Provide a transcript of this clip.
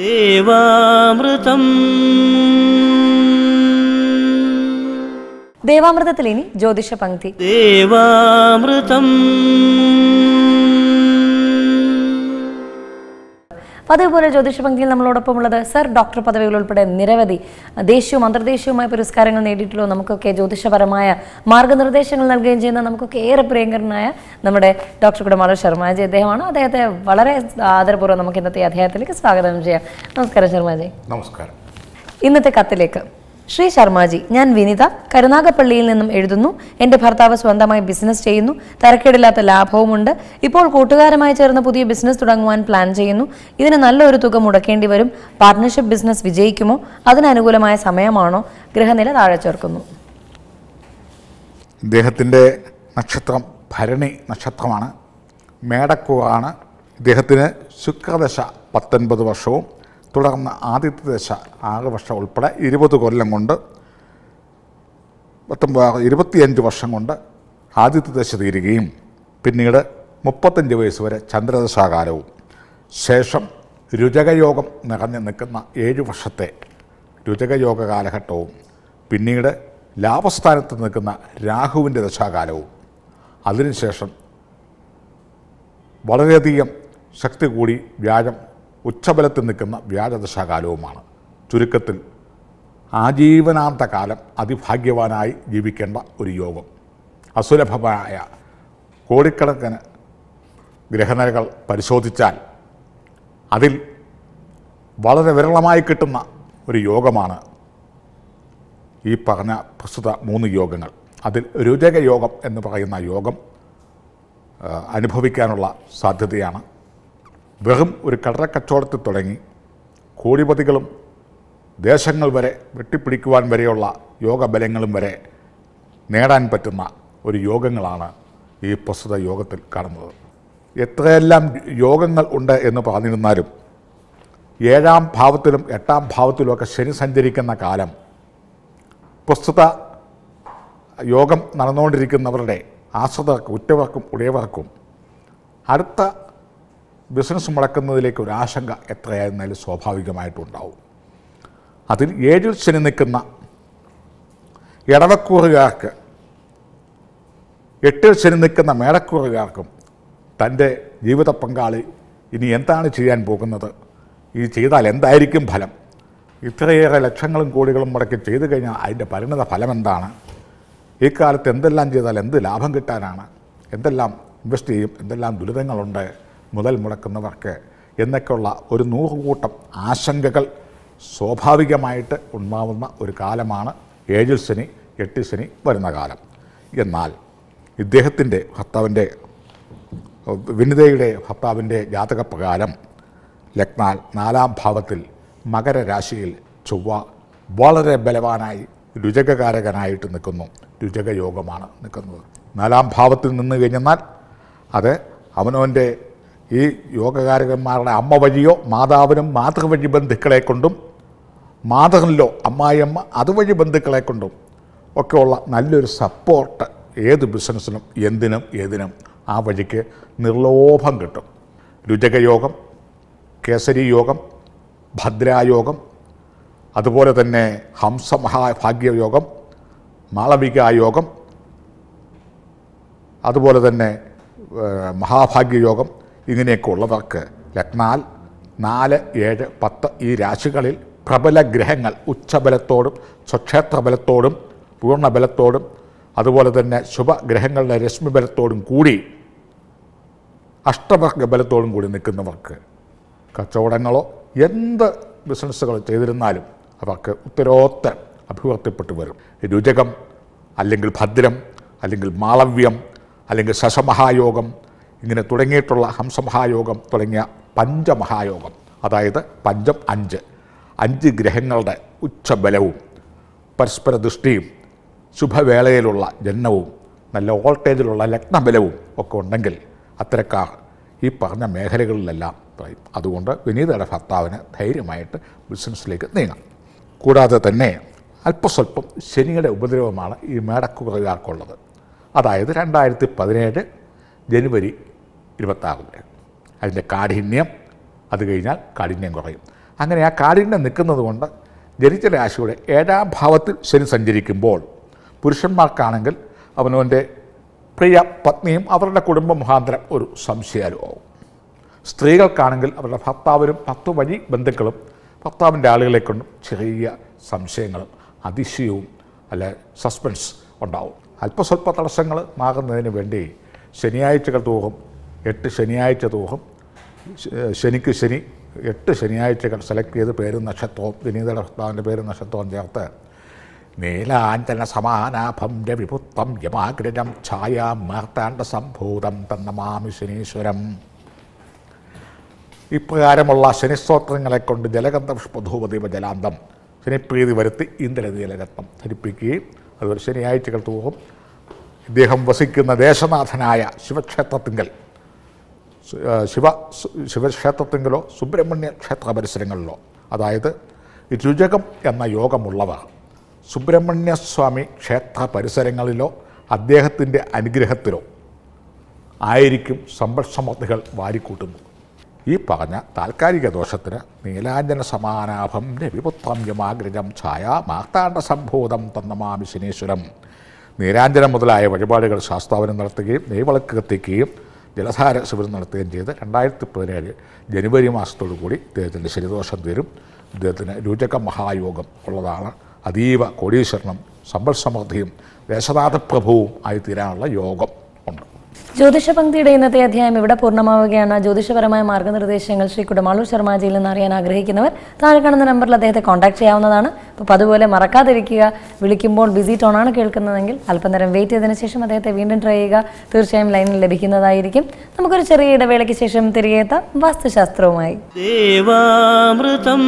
దేవామృతం ദേവാമൃതത്തിലിനി ജ്യോതിഷ പങ്ക്തി ദേവാമൃതം അപ്പോൾ അതേപോലെ ജ്യോതിഷ നമ്മളോടൊപ്പം ഉള്ളത് സർ ഡോക്ടർ പദവികൾ ഉൾപ്പെടെ നിരവധി ദേശീയവും അന്തർദേശീയവുമായ പുരസ്കാരങ്ങൾ നേടിയിട്ടുള്ള നമുക്കൊക്കെ ജ്യോതിഷപരമായ മാർഗനിർദ്ദേശങ്ങൾ നൽകുകയും ചെയ്യുന്ന നമുക്കൊക്കെ ഏറെ പ്രിയങ്കരനായ നമ്മുടെ ഡോക്ടർ കുടമാല ശർമാജി അദ്ദേഹമാണ് അദ്ദേഹത്തെ വളരെ ആദരപൂർവ്വം നമുക്ക് ഇന്നത്തെ അധ്യായത്തിലേക്ക് സ്വാഗതം ചെയ്യാം നമസ്കാരം ശർമാജി നമസ്കാരം ഇന്നത്തെ കത്തിലേക്ക് ശ്രീ ശർമാജി ഞാൻ വിനിത കരുനാഗപ്പള്ളിയിൽ നിന്നും എഴുതുന്നു എൻ്റെ ഭർത്താവ് സ്വന്തമായി ബിസിനസ് ചെയ്യുന്നു തരക്കേടില്ലാത്ത ലാഭവുമുണ്ട് ഇപ്പോൾ കൂട്ടുകാരുമായി ചേർന്ന് പുതിയ ബിസിനസ് തുടങ്ങുവാൻ പ്ലാൻ ചെയ്യുന്നു ഇതിന് നല്ലൊരു തുക മുടക്കേണ്ടി വരും പാർട്ട്ണർഷിപ്പ് ബിസിനസ് വിജയിക്കുമോ അതിനനുകൂലമായ സമയമാണോ ഗൃഹനില താഴെ ചേർക്കുന്നു ഇദ്ദേഹത്തിൻ്റെ നക്ഷത്രം ഭരണി നക്ഷത്രമാണ് മേടക്കുവാണ് ഇദ്ദേഹത്തിന് ശുക്രദശ പത്തൊൻപത് വർഷവും തുടർന്ന് ആദ്യത്തെ ദശ ആറുവർഷം ഉൾപ്പെടെ ഇരുപത് കൊല്ലം കൊണ്ട് പത്തൊമ്പത് ഇരുപത്തിയഞ്ച് വർഷം കൊണ്ട് ആദ്യത്തെ ദശ തീരുകയും പിന്നീട് മുപ്പത്തഞ്ച് വയസ്സ് വരെ ചന്ദ്രദശാകാലവും ശേഷം രുചകയോഗം നിറഞ്ഞു നിൽക്കുന്ന ഏഴ് വർഷത്തെ രുചകയോഗ കാലഘട്ടവും പിന്നീട് ലാഭസ്ഥാനത്ത് നിൽക്കുന്ന രാഹുവിൻ്റെ ദശാകാലവും അതിനുശേഷം വളരെയധികം ശക്തി കൂടി വ്യാഴം ഉച്ചബലത്തിൽ നിൽക്കുന്ന വ്യാജദശാകാലവുമാണ് ചുരുക്കത്തിൽ ആജീവനാന്ത കാലം അതിഭാഗ്യവാനായി ജീവിക്കേണ്ട ഒരു യോഗം അസുലഭമായ കോടിക്കണക്കിന് ഗ്രഹനിലകൾ പരിശോധിച്ചാൽ അതിൽ വളരെ വിരളമായി കിട്ടുന്ന ഒരു യോഗമാണ് ഈ പറഞ്ഞ പ്രസ്തുത മൂന്ന് യോഗങ്ങൾ അതിൽ രുചക യോഗം എന്ന് പറയുന്ന യോഗം അനുഭവിക്കാനുള്ള സാധ്യതയാണ് വെറും ഒരു കടറക്കച്ചവടത്തിൽ തുടങ്ങി കോടിപതികളും ദേശങ്ങൾ വരെ വെട്ടിപ്പിടിക്കുവാൻ വരെയുള്ള യോഗബലങ്ങളും വരെ നേടാൻ പറ്റുന്ന ഒരു യോഗങ്ങളാണ് ഈ പ്രസ്തുത യോഗത്തിൽ കാണുന്നത് എത്രയെല്ലാം യോഗങ്ങൾ ഉണ്ട് എന്ന് പറഞ്ഞിരുന്നാലും ഏഴാം ഭാവത്തിലും എട്ടാം ഭാവത്തിലുമൊക്കെ ശനി സഞ്ചരിക്കുന്ന കാലം പ്രസ്തുത യോഗം നടന്നുകൊണ്ടിരിക്കുന്നവരുടെ ആശ്രിതർക്കും ഉറ്റവർക്കും ഉടയവർക്കും അടുത്ത ബിസിനസ് മുടക്കുന്നതിലേക്ക് ഒരു ആശങ്ക എത്രയായിരുന്നാലും സ്വാഭാവികമായിട്ടുണ്ടാവും അതിൽ ഏഴിൽ ശനി നിൽക്കുന്ന ഇടവക്കൂറുകാർക്ക് എട്ടിൽ ശനി നിൽക്കുന്ന മേടക്കൂറുകാർക്കും തൻ്റെ ജീവിത പങ്കാളി ഇനി എന്താണ് ചെയ്യാൻ പോകുന്നത് ഇത് ചെയ്താൽ എന്തായിരിക്കും ഫലം ഇത്രയേറെ ലക്ഷങ്ങളും കോടികളും മുടക്കി ചെയ്തു കഴിഞ്ഞാൽ അതിൻ്റെ പരിണിത ഫലം എന്താണ് ഈ കാലത്ത് എന്തെല്ലാം ചെയ്താൽ എന്ത് ലാഭം കിട്ടാനാണ് എന്തെല്ലാം ഇൻവെസ്റ്റ് ചെയ്യും എന്തെല്ലാം ദുരിതങ്ങളുണ്ട് മുതൽ മുടക്കുന്നവർക്ക് എന്നൊക്കെയുള്ള ഒരു നൂറുകൂട്ടം ആശങ്കകൾ സ്വാഭാവികമായിട്ട് ഉണ്ടാവുന്ന ഒരു കാലമാണ് ഏഴിൽ ശനി എട്ടിൽ ശനി വരുന്ന കാലം എന്നാൽ ഇദ്ദേഹത്തിൻ്റെ ഭർത്താവിൻ്റെ വിനിതയുടെ ഭർത്താവിൻ്റെ ജാതകപ്രകാരം ലക്നാൽ നാലാം ഭാവത്തിൽ മകരരാശിയിൽ ചൊവ്വ വളരെ ബലവാനായി രുചകകാരകനായിട്ട് നിൽക്കുന്നു രുചകയോഗമാണ് നിൽക്കുന്നത് നാലാം ഭാവത്തിൽ നിന്ന് കഴിഞ്ഞെന്നാൽ അത് അവനവൻ്റെ ഈ യോഗകാരകന്മാരുടെ അമ്മ വഴിയോ മാതാവിനും മാതൃവഴി ബന്ധുക്കളെ കൊണ്ടും മാതകനിലോ അമ്മായിയമ്മ അതുവഴി ബന്ധുക്കളെ കൊണ്ടും ഒക്കെയുള്ള നല്ലൊരു സപ്പോർട്ട് ഏത് ബിസിനസ്സിനും എന്തിനും ഏതിനും ആ വഴിക്ക് നിർലോഭം കിട്ടും രുചകയോഗം കേസരി യോഗം ഭദ്രായോഗം അതുപോലെ തന്നെ ഹംസമഹാഭാഗ്യയോഗം മാളവികായോഗം അതുപോലെ തന്നെ മഹാഭാഗ്യയോഗം ഇങ്ങനെയൊക്കെ ഉള്ളവർക്ക് ലഗ്നാൽ നാല് ഏഴ് പത്ത് ഈ രാശികളിൽ പ്രബല ഗ്രഹങ്ങൾ ഉച്ചബലത്തോടും ബലത്തോടും പൂർണ്ണബലത്തോടും അതുപോലെ തന്നെ ശുഭഗ്രഹങ്ങളുടെ രശ്മിബലത്തോടും കൂടി അഷ്ടവർഗ ബലത്തോടും കൂടി നിൽക്കുന്നവർക്ക് കച്ചവടങ്ങളോ എന്ത് ബിസിനസ്സുകളോ ചെയ്തിരുന്നാലും അവർക്ക് ഉത്തരോത്തര അഭിവൃദ്ധിപ്പെട്ടു വരും രുചകം അല്ലെങ്കിൽ ഭദ്രം അല്ലെങ്കിൽ മാളവ്യം അല്ലെങ്കിൽ ശശമഹായോഗം ഇങ്ങനെ തുടങ്ങിയിട്ടുള്ള ഹംസമഹായോഗം തുടങ്ങിയ പഞ്ചമഹായോഗം അതായത് പഞ്ചം അഞ്ച് അഞ്ച് ഗ്രഹങ്ങളുടെ ഉച്ചബലവും പരസ്പര ദൃഷ്ടിയും ശുഭവേളയിലുള്ള ജന്മവും നല്ല വോൾട്ടേജിലുള്ള ലഗ്നബലവും ഒക്കെ ഉണ്ടെങ്കിൽ അത്തരക്കാർ ഈ പറഞ്ഞ മേഖലകളിലെല്ലാം പറയും അതുകൊണ്ട് വിനീതയുടെ ഭർത്താവിന് ധൈര്യമായിട്ട് ബിസിനസ്സിലേക്ക് നീങ്ങാം കൂടാതെ തന്നെ അല്പസ്വല്പം ശനിയുടെ ഉപദ്രവമാണ് ഈ മേടക്കുറവുകാർക്കുള്ളത് അതായത് രണ്ടായിരത്തി പതിനേഴ് ജനുവരി ഇരുപത്താറിന് അതിൻ്റെ കാഠിന്യം അത് കഴിഞ്ഞാൽ കാഠിന്യം കുറയും അങ്ങനെ ആ കാഠിന്യം നിൽക്കുന്നത് കൊണ്ട് ജനിച്ച രാശിയുടെ ഏഴാം ഭാവത്തിൽ ശനി സഞ്ചരിക്കുമ്പോൾ പുരുഷന്മാർക്കാണെങ്കിൽ അവനവൻ്റെ പ്രിയ പത്നിയും അവരുടെ കുടുംബ മുഖാന്തരം ഒരു സംശയാലുമാവും സ്ത്രീകൾക്കാണെങ്കിൽ അവരുടെ ഭർത്താവിനും പത്തു വഴി ബന്ധുക്കളും ഭർത്താവിൻ്റെ ആളുകളെ കൊണ്ടും ചെറിയ സംശയങ്ങളും അതിശയവും അല്ലെ സസ്പെൻസ് ഉണ്ടാവും അല്പസ്വല്പ തടസ്സങ്ങൾ മാറുന്നതിന് വേണ്ടി ശനിയാഴ്ചകൾ തൂഹം എട്ട് ശനിയാഴ്ച തൂഹം ശനിക്ക് ശനി എട്ട് ശനിയാഴ്ചകൾ സെലക്ട് ചെയ്ത് പേരും നക്ഷത്രവും വിനീതയുടെ ഭർത്താവിൻ്റെ പേരും നക്ഷത്രവും ചേർത്ത് നീലാഞ്ചന സമാനാഭം രവിപുത്തം യമാഗ്രജം ഛായ മാർത്താണ്ഡ സംഭൂതം തന്നമാമി ശനീശ്വരം ഇപ്രകാരമുള്ള ശനിസ്തോത്രങ്ങളെ കൊണ്ട് ജലഗന്ധ പുഷ്പധൂപദീപ ജലാന്തം ശനിപ്രീതി വരുത്തി ഇന്ദ്രജലരത്നം ധരിപ്പിക്കുകയും അതുപോലെ ശനിയാഴ്ചകൾ തൂവും ഇദ്ദേഹം വസിക്കുന്ന ദേശനാഥനായ ശിവക്ഷേത്രത്തിങ്കൽ ശിവ ശിവക്ഷേത്രത്തിങ്കലോ സുബ്രഹ്മണ്യ ക്ഷേത്ര പരിസരങ്ങളിലോ അതായത് രുചകം എന്ന യോഗമുള്ളവർ സുബ്രഹ്മണ്യസ്വാമി ക്ഷേത്ര പരിസരങ്ങളിലോ അദ്ദേഹത്തിൻ്റെ അനുഗ്രഹത്തിലോ ആയിരിക്കും സമ്പൽസമൃദ്ധികൾ വാരിക്കൂട്ടുന്നത് ഈ പറഞ്ഞ താൽക്കാലിക ദോഷത്തിന് നീലാഞ്ജന സമാനാഭം രവിപുത്രം യമാഗ്രജം ഛായ മാർത്താണ്ഡ സംഭൂതം തന്നമാമി ശനീശ്വരം നീരാഞ്ജനം മുതലായ വഴിപാടുകൾ ശാസ്താവനം നടത്തുകയും നെയ്വിളക്ക് കത്തിക്കുകയും ജലധാര ശിവരം നടത്തുകയും ചെയ്ത് രണ്ടായിരത്തി പതിനേഴ് ജനുവരി മാസത്തോടു കൂടി ഇദ്ദേഹത്തിൻ്റെ ശരിദോഷം തീരും ഇദ്ദേഹത്തിന് രുചക മഹായോഗം ഉള്ളതാണ് അതീവ കോടീശ്വരണം സമ്പൽ സമൃദ്ധിയും ദേശനാഥ പ്രഭുവും ആയി തീരാനുള്ള യോഗം ജ്യോതിഷ പങ്ക്തിയുടെ ഇന്നത്തെ അധ്യായം ഇവിടെ പൂർണ്ണമാവുകയാണ് ജ്യോതിഷപരമായ മാർഗ്ഗനിർദ്ദേശങ്ങൾ ശ്രീ കുടമാളൂർ ശർമാജിയിൽ നിന്ന് അറിയാൻ ആഗ്രഹിക്കുന്നവർ താഴെ കാണുന്ന നമ്പറിൽ അദ്ദേഹത്തെ കോൺടാക്ട് ചെയ്യാവുന്നതാണ് അപ്പോൾ അതുപോലെ മറക്കാതിരിക്കുക വിളിക്കുമ്പോൾ ബിസി ടോണാണ് കേൾക്കുന്നതെങ്കിൽ അല്പനേരം വെയിറ്റ് ചെയ്തതിനു ശേഷം അദ്ദേഹത്തെ വീണ്ടും ട്രൈ ചെയ്യുക തീർച്ചയായും ലൈനിൽ ലഭിക്കുന്നതായിരിക്കും നമുക്കൊരു ചെറിയ ഇടവേളയ്ക്ക് ശേഷം തിരികെ എത്താം വാസ്തുശാസ്ത്രവുമായി ദേവാമൃതം